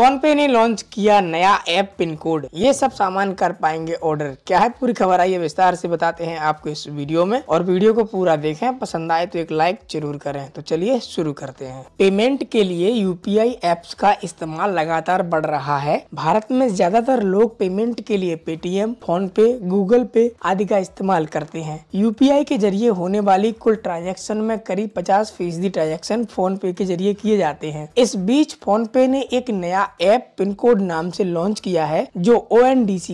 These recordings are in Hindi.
फोन पे ने लॉन्च किया नया ऐप पिन कोड ये सब सामान कर पाएंगे ऑर्डर क्या है पूरी खबर आइए विस्तार से बताते हैं आपको इस वीडियो में और वीडियो को पूरा देखें पसंद आए तो एक लाइक जरूर करें तो चलिए शुरू करते हैं पेमेंट के लिए यूपीआई एप्स का इस्तेमाल लगातार बढ़ रहा है भारत में ज्यादातर लोग पेमेंट के लिए पेटीएम फोन पे गूगल पे आदि का इस्तेमाल करते हैं यूपीआई के जरिए होने वाली कुल ट्रांजेक्शन में करीब पचास फीसदी ट्रांजेक्शन फोन पे के जरिए किए जाते हैं इस बीच फोन पे ने एक नया ऐप पिन कोड नाम से लॉन्च किया है जो ओ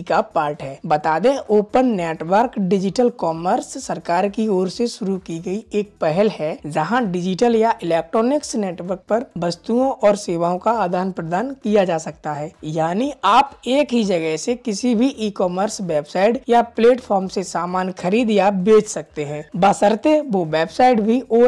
का पार्ट है बता दें ओपन नेटवर्क डिजिटल कॉमर्स सरकार की ओर से शुरू की गई एक पहल है जहां डिजिटल या इलेक्ट्रॉनिक्स नेटवर्क पर वस्तुओं और सेवाओं का आदान प्रदान किया जा सकता है यानी आप एक ही जगह से किसी भी ई कॉमर्स वेबसाइट या प्लेटफॉर्म से सामान खरीद या बेच सकते हैं बसरते वो वेबसाइट भी ओ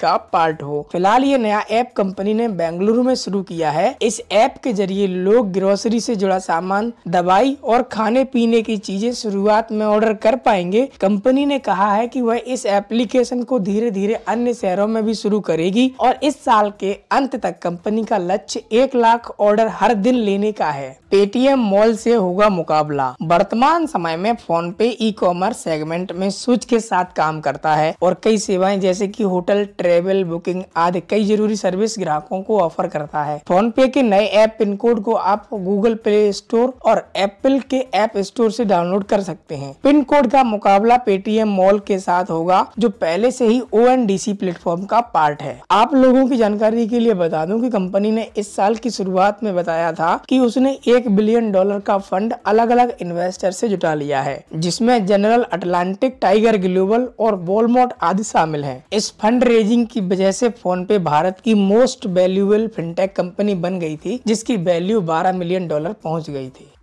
का पार्ट हो फिलहाल ये नया ऐप कंपनी ने बेंगलुरु में शुरू किया है इस ऐप के जरिए लोग ग्रोसरी से जुड़ा सामान दवाई और खाने पीने की चीजें शुरुआत में ऑर्डर कर पाएंगे कंपनी ने कहा है कि वह इस एप्लीकेशन को धीरे धीरे अन्य शहरों में भी शुरू करेगी और इस साल के अंत तक कंपनी का लक्ष्य एक लाख ऑर्डर हर दिन लेने का है पेटीएम मॉल से होगा मुकाबला वर्तमान समय में फोन पे ई कॉमर्स सेगमेंट में स्विच के साथ काम करता है और कई सेवाएं जैसे कि होटल ट्रेवल बुकिंग आदि कई जरूरी सर्विस ग्राहकों को ऑफर करता है फोन पे के नए ऐप पिन कोड को आप गूगल प्ले स्टोर और एप्पल के ऐप स्टोर से डाउनलोड कर सकते हैं पिन कोड का मुकाबला पेटीएम मॉल के साथ होगा जो पहले से ही O N D C platform का पार्ट है आप लोगों की जानकारी के लिए बता दूं कि कंपनी ने इस साल की शुरुआत में बताया था कि उसने एक बिलियन डॉलर का फंड अलग अलग इन्वेस्टर से जुटा लिया है जिसमें जनरल अटलांटिक टाइगर ग्लोबल और वॉलमोट आदि शामिल हैं। इस फंड रेजिंग की वजह से फोन पे भारत की मोस्ट वैल्यूएबल फिनटेक कंपनी बन गई थी जिस जिसकी वैल्यू 12 मिलियन डॉलर पहुंच गई थी